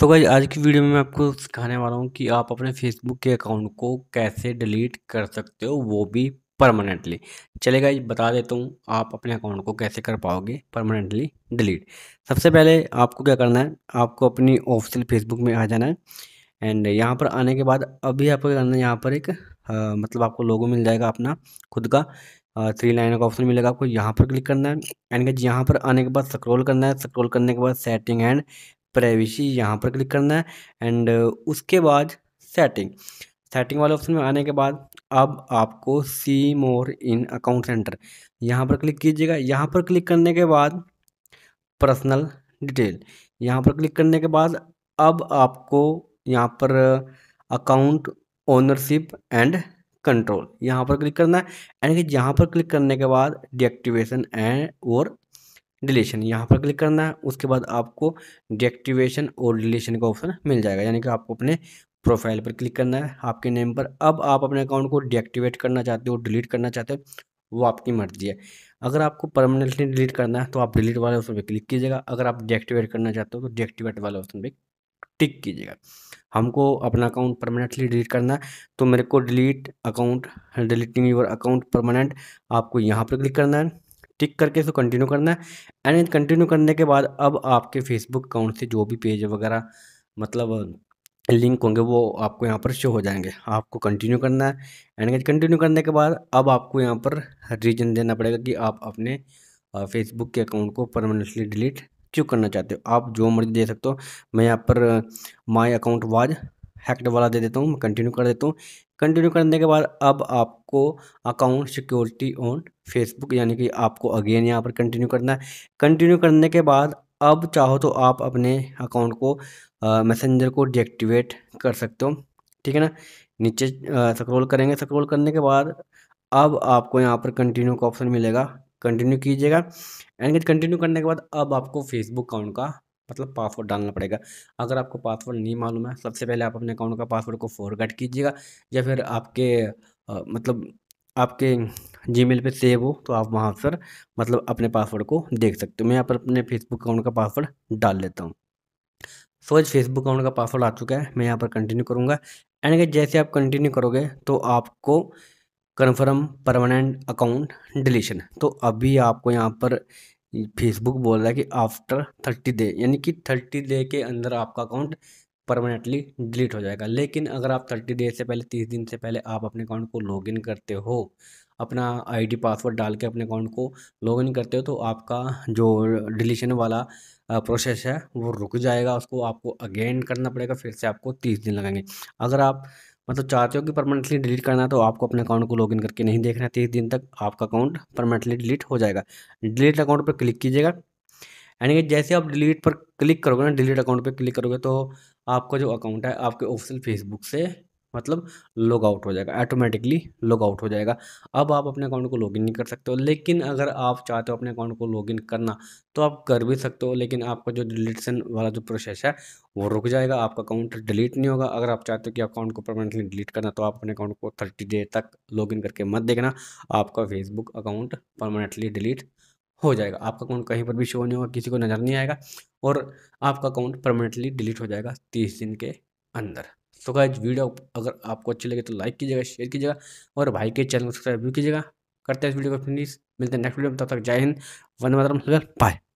so guys आज की video में मैं आपको सिखाने वाला हूँ कि आप अपने फेसबुक के अकाउंट को कैसे डिलीट कर सकते हो वो भी परमानेंटली चले जी बता देता हूँ आप अपने अकाउंट को कैसे कर पाओगे परमानेंटली डिलीट सबसे पहले आपको क्या करना है आपको अपनी ऑफिशियल फेसबुक में आ जाना है एंड यहाँ पर आने के बाद अभी आपको क्या करना है यहाँ पर एक आ, मतलब आपको लोगो मिल जाएगा अपना खुद का थ्री लाइन का ऑप्शन मिलेगा आपको यहाँ पर क्लिक करना है एंड यहाँ पर आने के बाद स्क्रॉल करना है स्क्रॉल करने के बाद सेटिंग एंड प्राइवेसी यहाँ पर क्लिक करना है एंड उसके बाद सेटिंग सेटिंग वाले ऑप्शन में आने के बाद अब आपको सी मोर इन अकाउंट सेंटर यहाँ पर क्लिक कीजिएगा यहाँ पर क्लिक करने के बाद पर्सनल डिटेल यहाँ पर क्लिक करने के बाद अब आपको यहाँ पर अकाउंट ओनरशिप एंड कंट्रोल यहाँ पर क्लिक करना है एंड यहाँ पर क्लिक करने के बाद डिएक्टिवेशन एंड और डिलीशन यहाँ पर क्लिक करना है उसके बाद आपको डिएक्टिवेशन और डिलीशन का ऑप्शन मिल जाएगा यानी कि आपको अपने प्रोफाइल पर क्लिक करना है आपके नेम पर अब आप अपने अकाउंट को डिएक्टिवेट करना चाहते हो डिलीट करना चाहते हो वो आपकी मर्जी है अगर आपको परमानेंटली डिलीट करना है तो आप डिलीट वाले ऑप्शन पर क्लिक कीजिएगा अगर आप डिएक्टिवेट करना चाहते हो तो डिएक्टिवेट वाले ऑप्शन पर टिक कीजिएगा हमको अपना अकाउंट परमानेंटली डिलीट करना है तो मेरे को delete account deleting your account permanent आपको यहाँ पर क्लिक करना है टिक करके इसको कंटिन्यू करना है एंड कंटिन्यू करने के बाद अब आपके फेसबुक अकाउंट से जो भी पेज वगैरह मतलब लिंक होंगे वो आपको यहाँ पर शो हो जाएंगे आपको कंटिन्यू करना है एंड कंटिन्यू करने के बाद अब आपको यहाँ पर रीजन देना पड़ेगा कि आप अपने फेसबुक के अकाउंट को परमानेंटली डिलीट क्यों करना चाहते हो आप जो मर्जी दे सकते हो मैं यहाँ पर माई अकाउंट वाज हैक्ड वाला दे देता हूँ मैं कंटिन्यू कर देता हूँ कंटिन्यू करने के बाद अब आपको अकाउंट सिक्योरिटी ऑन फेसबुक यानी कि आपको अगेन यहाँ पर कंटिन्यू करना है कंटिन्यू करने के बाद अब चाहो तो आप अपने अकाउंट को मैसेंजर को डिएक्टिवेट कर सकते हो ठीक है ना नीचे स्क्रॉल करेंगे स्क्रॉल करने के बाद अब आपको यहाँ पर कंटिन्यू का ऑप्शन मिलेगा कंटिन्यू कीजिएगा एंड कंटिन्यू करने के बाद अब आपको फेसबुक अकाउंट का मतलब पासवर्ड डालना पड़ेगा अगर आपको पासवर्ड नहीं मालूम है सबसे पहले आप अपने अकाउंट का पासवर्ड को फॉरगेट कीजिएगा या फिर आपके आ, मतलब आपके जीमेल पे सेव हो तो आप वहाँ पर मतलब अपने पासवर्ड को देख सकते हो मैं यहाँ पर अपने फेसबुक अकाउंट का पासवर्ड डाल लेता हूँ सो आज फेसबुक अकाउंट का पासवर्ड आ चुका है मैं यहाँ पर कंटिन्यू करूँगा एंड कि जैसे आप कंटिन्यू करोगे तो आपको कन्फर्म परमानेंट अकाउंट डिलीशन तो अभी आपको यहाँ पर फेसबुक बोल रहा है कि आफ्टर थर्टी डे यानी कि थर्टी डे के अंदर आपका अकाउंट परमानेंटली डिलीट हो जाएगा लेकिन अगर आप थर्टी डे से पहले तीस दिन से पहले आप अपने अकाउंट को लॉगिन करते हो अपना आईडी पासवर्ड डाल के अपने अकाउंट को लॉगिन करते हो तो आपका जो डिलीशन वाला प्रोसेस है वो रुक जाएगा उसको आपको अगेन करना पड़ेगा फिर से आपको तीस दिन लगेंगे अगर आप मतलब चाहते हो कि परमानेंटली डिलीट करना तो आपको अपने अकाउंट को लॉगिन करके नहीं देखना तीस दिन तक आपका अकाउंट परमानेंटली डिलीट हो जाएगा डिलीट अकाउंट पर क्लिक कीजिएगा यानी कि जैसे आप डिलीट पर क्लिक करोगे ना डिलीट अकाउंट पर क्लिक करोगे तो आपका जो अकाउंट है आपके ऑफिशियल फेसबुक से मतलब लॉग आउट हो जाएगा ऑटोमेटिकली लॉग आउट हो जाएगा अब आप अपने अकाउंट को लॉगिन नहीं कर सकते हो लेकिन अगर आप चाहते हो अपने अकाउंट को लॉगिन करना तो आप कर भी सकते हो लेकिन आपका जो डिलीटन वाला जो प्रोसेस है वो रुक जाएगा आपका अकाउंट डिलीट नहीं होगा अगर आप चाहते हो कि अकाउंट को परमानेंटली डिलीट करना तो आप अपने अकाउंट को थर्टी डे तक लॉगिन करके मत देखना आपका फेसबुक अकाउंट परमानेंटली डिलीट हो जाएगा आपका अकाउंट कहीं पर भी शो नहीं होगा किसी को नज़र नहीं आएगा और आपका अकाउंट परमानेंटली डिलीट हो जाएगा तीस दिन के अंदर सो तो गाइज वीडियो अगर आपको अच्छी लगे तो लाइक कीजिएगा शेयर कीजिएगा और भाई के चैनल को सब्सक्राइब भी कीजिएगा करते हैं इस वीडियो को फिनिश मिलते हैं नेक्स्ट वीडियो में तब तक जय हिंद वन मातरम बाय